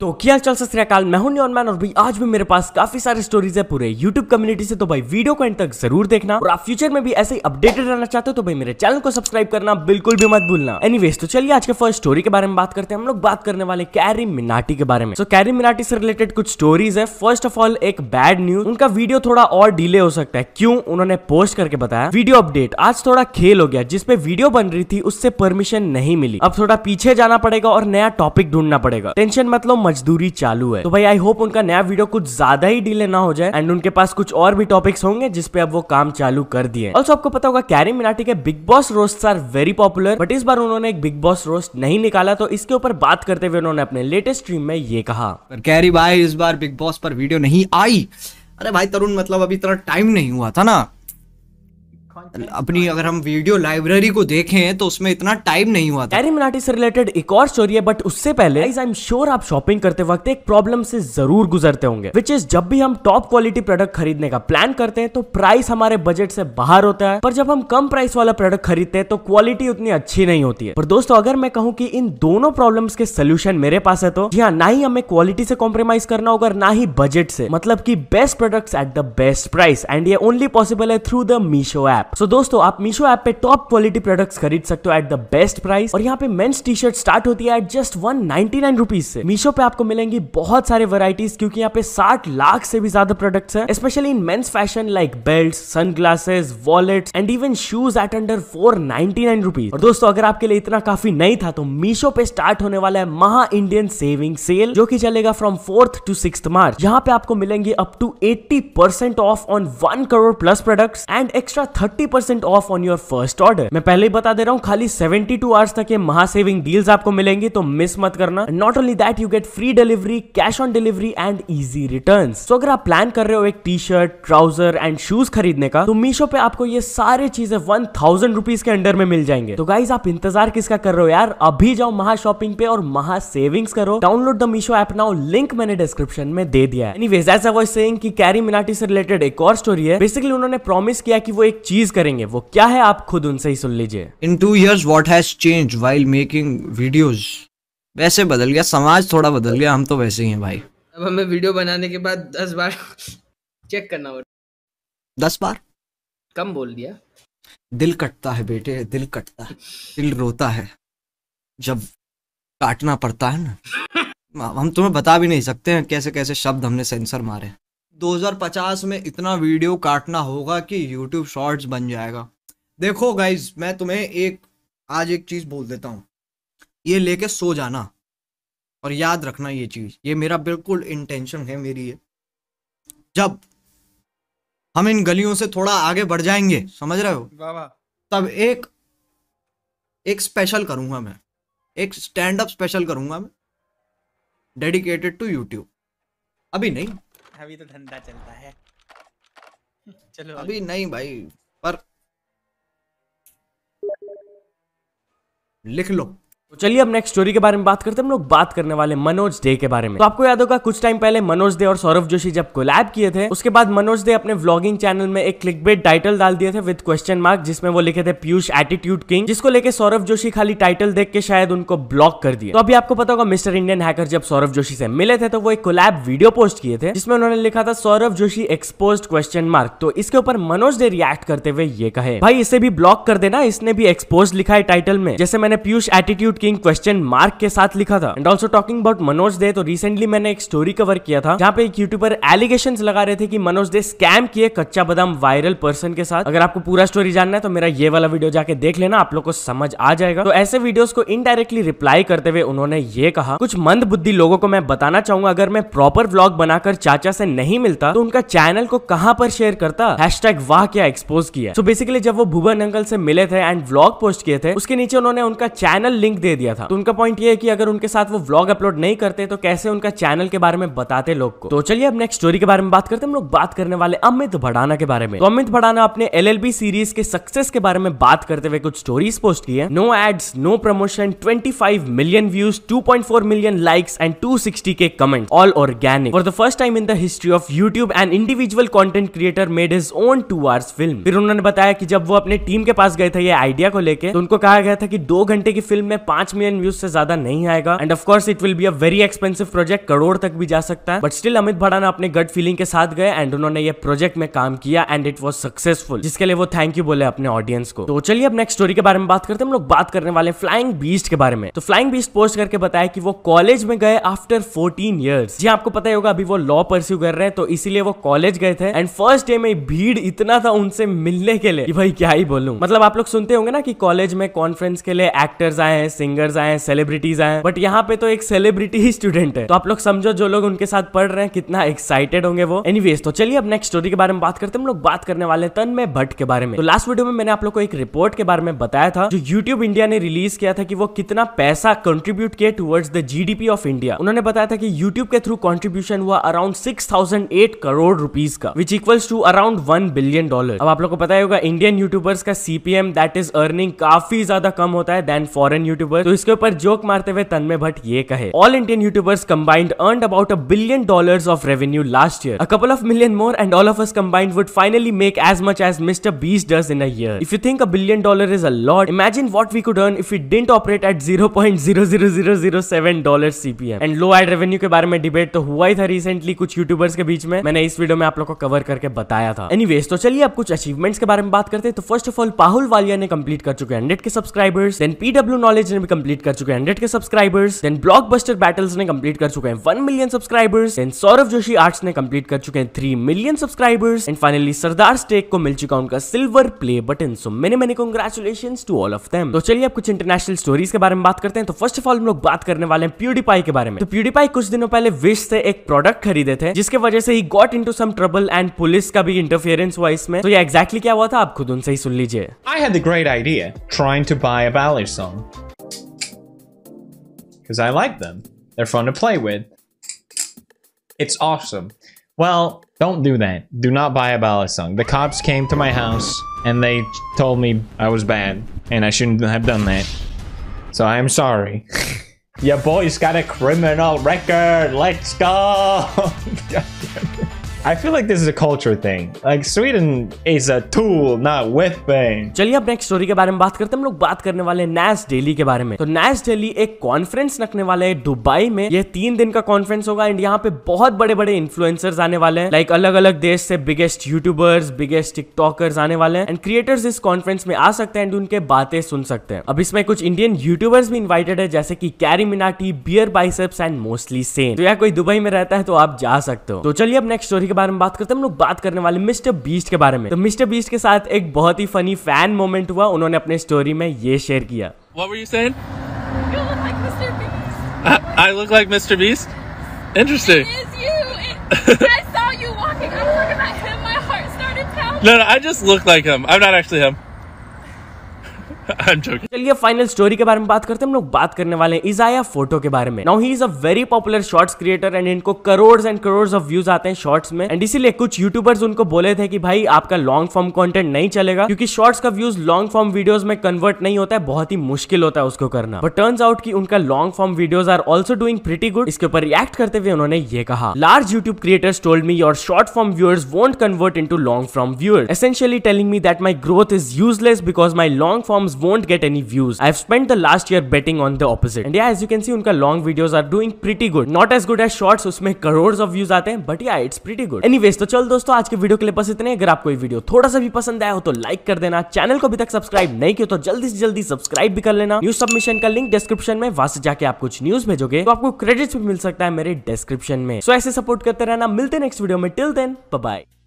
तो क्या चल सत्याकाल मैं हूं न्योन मैन और भाई आज भी मेरे पास काफी सारी स्टोरीज है पूरे यूट्यूब कम्युनिटी से तो भाई वीडियो को एंड तक जरूर देखना और आप फ्यूचर में भी ऐसे ही अपडेटेड रहना चाहते हो तो भाई मेरे चैनल को सब्सक्राइब करना बिल्कुल भी मत भूलना एनीवेज तो चलिए आज के फर्स्ट स्टोरी के बारे में बात करते हैं हम लोग बात करने वाले कैरी मिनाटी के बारे में सो कैरी मिनाटी से रिलेटेड कुछ स्टोरीज है फर्स्ट ऑफ ऑल एक बैड न्यूज उनका वीडियो थोड़ा और डिले हो सकता है क्यों उन्होंने पोस्ट करके बताया वीडियो अपडेट आज थोड़ा खेल हो गया जिसपे वीडियो बन रही थी उससे परमिशन नहीं मिली अब थोड़ा पीछे जाना पड़ेगा और नया टॉपिक ढूंढना पड़ेगा टेंशन मतलब मजदूरी चालू है तो भाई आई होप उनका नया वीडियो कुछ ज्यादा ही डिले ना हो जाए एंड उनके पास कुछ और भी टॉपिक्स होंगे जिसपे अब वो काम चालू कर दिए ऑल्सो आपको पता होगा कैरी मिनाटी के Bigg Boss roast are very popular but इस बार उन्होंने एक बिग बॉस रोस्ट नहीं निकाला तो इसके ऊपर बात करते हुए उन्होंने अपने लेटेस्ट स्ट्रीम में ये कहा कैरी भाई इस बार बिग बॉस पर वीडियो नहीं आई अरे भाई तरुण मतलब अभी इतना टाइम नहीं हुआ था ना अपनी अगर हम वीडियो लाइब्रेरी को देखें तो उसमें इतना टाइम नहीं हुआ था मराठी से रिलेटेड एक और स्टोरी है बट उससे पहले आई एम श्योर आप शॉपिंग करते वक्त एक प्रॉब्लम से जरूर गुजरते होंगे विच इज जब भी हम टॉप क्वालिटी प्रोडक्ट खरीदने का प्लान करते हैं तो प्राइस हमारे बजट से बाहर होता है पर जब हम कम प्राइस वाला प्रोडक्ट खरीदते हैं तो क्वालिटी उतनी अच्छी नहीं होती है पर दोस्तों अगर मैं कहूँ की इन दोनों प्रॉब्लम के सोल्यूशन मेरे पास है तो यहाँ ना ही हमें क्वालिटी से कॉम्प्रोमाइज करना होगा ना ही बजट से मतलब की best product at the best price and ये ओनली पॉसिबल है through the Meesho app so so, दोस्तों आप मीशो ऐप पे टॉप क्वालिटी प्रोडक्ट्स खरीद सकते हो एट द बेस्ट प्राइस और यहाँ पे मेंस टी शर्ट स्टार्ट होती है at just one ninety nine rupees से मीशो पे आपको मिलेंगी बहुत सारे वराइटीज क्योंकि यहाँ पे साठ लाख से भी ज्यादा प्रोडक्ट्स है specially in men's fashion like belt sun glasses wallet and even shoes at under four ninety nine और दोस्तों अगर आपके लिए इतना काफी नहीं था तो मीशो पे स्टार्ट होने वाला है महा इंडियन सेविंग सेल जो की चलेगा from fourth to six March यहाँ पे आपको मिलेंगे up to eighty percent off on one crore plus product and extra thirty percent off on your first order मैं पहले ही बता दे रहा हूँ खाली सेवेंटी टू आवर्स तक ये महा डील्स आपको मिलेंगे तो मिस मत करना not only that you get free delivery cash on delivery and easy return so अगर आप प्लान कर रहे हो एक T shirt trouser and shoes खरीदने का तो मीशो पे आपको ये सारे चीजें वन थाउजेंड रुपीज के अंडर में मिल जाएंगे तो गाइज आप इंतजार किसका कर रहे हो यार अभी जाओ महा शॉपिंग पे और महा सेविंग्स करो download the Meesho app now link मैंने डिस्क्रिप्शन में दे दिया है वेज एज आई वाज सेइंग कि कैरी मिनाटी से रिलेटेड एक और स्टोरी है बेसिकली उन्होंने प्रॉमिस किया कि वो एक चीज करेंगे वो क्या है आप खुद उनसे ही सुन लीजिए in two years what has change while making videos वैसे बदल गया समाज थोड़ा बदल गया हम तो वैसे ही हैं भाई अब हमें वीडियो बनाने के बाद दस बार चेक करना होगा दस बार कम बोल दिया दिल कटता है बेटे दिल कटता है दिल रोता है जब काटना पड़ता है ना हम तुम्हें बता भी नहीं सकते हैं कैसे कैसे शब्द हमने सेंसर मारे 2050 में इतना वीडियो काटना होगा कि यूट्यूब शॉर्ट्स बन जाएगा देखो गाइज मैं तुम्हें एक आज एक चीज़ बोल देता हूँ ये लेके सो जाना और याद रखना ये चीज़ ये मेरा बिल्कुल इंटेंशन है मेरी ये जब हम इन गलियों से थोड़ा आगे बढ़ जाएंगे समझ रहे हो तब एक एक स्पेशल करूंगा मैं एक स्टैंड अप स्पेशल करूंगा मैं डेडिकेटेड टू यूट्यूब अभी नहीं अभी तो धंधा चलता है चलो अभी नहीं भाई पर लिख लो तो चलिए अब नेक्स्ट स्टोरी के बारे में बात करते हैं हम लोग बात करने वाले मनोज डे के बारे में तो आपको याद होगा कुछ टाइम पहले मनोज डे और सौरभ जोशी जब कोलैब किए थे उसके बाद मनोज डे अपने व्लॉगिंग चैनल में एक क्लिक बेट टाइटल डाल दिए थे विद क्वेश्चन मार्क जिसमें वो लिखे थे पीयूष एटीट्यूड किंग जिसको लेकर सौरभ जोशी खाली टाइटल देख के शायद उनको ब्लॉक कर दिया तो अभी आपको पता होगा मिस्टर इंडियन हैकर जब सौरभ जोशी से मिले थे तो वो एक कोलैब वीडियो पोस्ट किए थे जिसमें उन्होंने लिखा था Saurabh Joshi expose question mark तो इसके ऊपर मनोज डे रिएक्ट करते हुए ये कहे भाई इसे भी ब्लॉक कर देना इसने भी एक्सपोज लिखा है टाइटल में जैसे मैंने Piyush attitude king question mark के साथ लिखा था and also talking about Manoj Dey तो रिसेंटली मैंने एक स्टोरी कवर किया था जहाँ पे एक यूट्यूबर एलिगेशन लगा रहे थे कि मनोज दे स्कैम किए कच्चा बादाम वायरल पर्सन के साथ अगर आपको पूरा स्टोरी जानना है तो मेरा ये वाला वीडियो जाके देख लेना आप लोग को समझ आ जाएगा तो ऐसे वीडियोस को इनडायरेक्टली रिप्लाई करते हुए उन्होंने ये कहा कुछ मंद बुद्धि लोगों को मैं बताना चाहूंगा अगर मैं प्रॉपर व्लॉग बनाकर चाचा से नहीं मिलता तो उनका चैनल को कहां पर शेयर करता हैशटैग वाह क्या एक्सपोज किया सो so बेसिकली जब वो भुवन अंकल से मिले थे एंड व्लॉग पोस्ट किए थे उसके नीचे उन्होंने उनका चैनल लिंक दे दे दिया था तो उनका पॉइंट ये है कि अगर उनके साथ वो व्लॉग अपलोड नहीं करते तो कैसे उनका चैनल के बारे में बताते लोग को तो चलिए अब नेक्स्ट स्टोरी के बारे में बात करते हैं हम लोग बात करने वाले अमित भड़ाना के बारे में तो अमित भड़ाना अपने एल सीरीज के सक्सेस के बारे में बात करते हुए कुछ स्टोरीज पोस्ट की है no ads no promotion twenty million views two million likes and two K comment all organic for the first time in the history of YouTube and individual content creator made his own two hours film फिर उन्होंने बताया कि जब वो अपने team के पास गए थे ये आइडिया को लेकर तो उनको कहा गया था कि दो घंटे की फिल्म में पांच पांच मिलियन व्यूज से ज्यादा नहीं आएगा and of course it will be a very expensive project crore तक भी जा सकता है बट स्टिल अमित भड़ाना अपने गट फीलिंग के साथ गए एंड उन्होंने ये प्रोजेक्ट में काम किया एंड इट वॉज सक्सेसफुल जिसके लिए वो थैंक यू बोले अपने ऑडियंस को तो चलिए अब नेक्स्ट स्टोरी के बारे में बात करते हैं हम लोग बात करने वाले फ्लाइंग बीस्ट के बारे में तो फ्लाइंग बीस्ट पोस्ट करके बताया कि वो कॉलेज में गए आफ्टर फोर्टीन ईयर्स जी आपको पता ही होगा अभी वो लॉ परस्यू कर रहे हैं तो इसीलिए वो कॉलेज गए थे एंड फर्स्ट डे में भीड़ इतना था उनसे मिलने के लिए कि भाई क्या ही बोलूं मतलब आप लोग सुनते होंगे ना कि कॉलेज में कॉन्फ्रेंस के लिए एक्टर्स आए हैं सिंगर्स आए हैं सेलिब्रिटीज आए बट यहाँ पे तो एक सेलिब्रिटी ही स्टूडेंट है तो आप लोग समझो जो लोग उनके साथ पढ़ रहे हैं कितना एक्साइटेड होंगे वो एनीवेज तो चलिए अब नेक्स्ट स्टोरी के बारे में बात करते हैं हम लोग बात करने वाले हैं तन में भट्ट के बारे में तो लास्ट वीडियो में मैंने आप लोग को एक रिपोर्ट के बारे में बताया था जो यूट्यूब इंडिया ने रिलीज किया था कि वो कितना पैसा कंट्रीब्यूट किया towards the GDP of India उन्होंने बताया था कि यूट्यूब के थ्रू कॉन्ट्रीब्यूशन हुआ अराउंड सिक्स करोड़ रुपीज का which equals to around one billion dollar अब आप लोग को पता ही होगा इंडियन यूट्यूबर्स का सीपीएम दैट इज अर्निंग काफी ज्यादा कम होता है देन फॉरन यूट्यूब यूट्यूबर तो इसके ऊपर जोक मारते हुए तन्मय भट्ट ये कहे all Indian YouTubers combined earn about a billion dollars of revenue last year a couple of million more and all of us combined would finally make as much as Mr Beast does in a year if you think a billion dollar is a lot imagine what we could earn if you didn't operate at zero point zero zero zero zero seven dollar CPM and low ad revenue के बारे में debate तो हुआ ही था recently कुछ YouTubers के बीच में मैंने इस वीडियो में आप लोग को कवर करके बताया था एनी तो चलिए अब कुछ अचीवमेंट्स के बारे में बात करते हैं तो first of all Pahul Walia ने कंप्लीट कर चुके हैं hundred K subscribers then PW knowledge ने मिलियन भी कंप्लीट कर चुके हैं hundred K subscribers then blockbuster battles ने कंप्लीट कर चुके हैं one million subscribers then Saurabh Joshi arts ने कंप्लीट कर चुके हैं three million subscribers and finally Sardar stake को मिल चुका उनका सिल्वर प्ले बटन सो मैंने मैंने congratulation to all of them तो चलिए अब कुछ इंटरनेशनल स्टोरीज के बारे में बात करते हैं तो फर्स्ट ऑफ ऑल हम लोग बात करने वाले हैं प्यूडीपाई के बारे में तो प्यूडीपाई कुछ दिनों पहले विश से एक प्रोडक्ट खरीदे थे जिसके वजह से ही got into some trouble and police का भी इंटरफेरेंस हुआ इसमें तो ये एग्जैक्टली क्या हुआ था आप खुद उनसे ही सुन लीजिए I had the great idea trying to buy a ballet song because I like them. They're fun to play with. It's awesome. Well, don't do that. Do not buy a Balisong. The cops came to my house and they told me I was bad and I shouldn't have done that. So I'm sorry. Your boy's got a criminal record. Let's go. I feel like this is a culture thing. Like Sweden is a tool, not with weapon. चलिए अब next story के बारे में बात करते हैं हम लोग बात करने वाले हैं नैश डेली के बारे में तो नैश डेली एक कॉन्फ्रेंस रखने वाले है दुबई में यह तीन दिन का कॉन्फ्रेंस होगा एंड यहाँ पे बहुत बड़े बड़े इन्फ्लुएंसर्स आने वाले हैं लाइक अलग अलग देश से बिगेस्ट यूट्यूबर्स बिगेस्ट टिकटॉकर्स आने वाले हैं एंड क्रिएटर्स इस कॉन्फ्रेंस में आ सकते हैं एंड उनके बातें सुन सकते हैं अब इसमें कुछ इंडियन यूट्यूबर्स भी इन्वाइटेड है जैसे की Carry Minati Beer Biceps and mostly same तो यह कोई दुबई में रहता है तो आप जा सकते हो तो चलिए अब नेक्स्ट स्टोरी के बारे में बात करते हैं हम लोग बात करने वाले मिस्टर बीस्ट के बारे में तो मिस्टर बीस्ट के साथ एक बहुत ही फनी फैन मोमेंट हुआ उन्होंने अपने स्टोरी में ये शेयर किया What were you saying? You look like Mr. Beast. I, I look like Mr. Beast? Interesting. It is you. It, I saw you walking. I was looking at him. My heart started pounding. No, no, I just look like him. I'm not actually him. चलिए final story के बारे में बात करते हैं हम लोग बात करने वाले हैं इजाया फोटो के बारे में now he is a very popular shorts creator and इनको crore and crore of views आते हैं शॉर्ट्स में एंड इसीलिए कुछ यूट्यूबर्स उनको बोले थे कि भाई आपका लॉन्ग फॉर्म कॉन्टेंट नहीं चलेगा क्योंकि शॉर्ट्स का व्यूज लॉन्ग फॉर्म वीडियोस में कन्वर्ट नहीं होता है बहुत ही मुश्किल होता है उसको करना बट टर्न आउट की उनका long form videos are also doing pretty good इसके ऊपर रिएक्ट करते हुए उन्होंने ये कहा large YouTube creators told me your short form viewers won't convert into long form viewers essentially telling me that my growth is useless because my long forms won't get any views. I've spent the last year betting on the opposite. And yeah, as you can see, उनका long videos are doing pretty good. Not as good as shorts, उसमें crore of views आते हैं but या it's pretty good anyways तो चल दोस्तों आज के वीडियो के लिए बस इतने अगर आपको ये वीडियो थोड़ा सा भी पसंद आया हो तो लाइक कर देना चैनल को अभी तक सब्सक्राइब नहीं किया तो जल्दी से जल्दी सब्सक्राइब भी कर लेना न्यूज सबमिशन का लिंक डिस्क्रिप्शन में वहां से जाके आप कुछ न्यूज भेजोगे तो आपको क्रेडिट भी मिल सकता है मेरे डिस्क्रिप्शन में सो so, ऐसे सपोर्ट करते रहना मिलते नेक्स्ट वीडियो में टिल देन बाय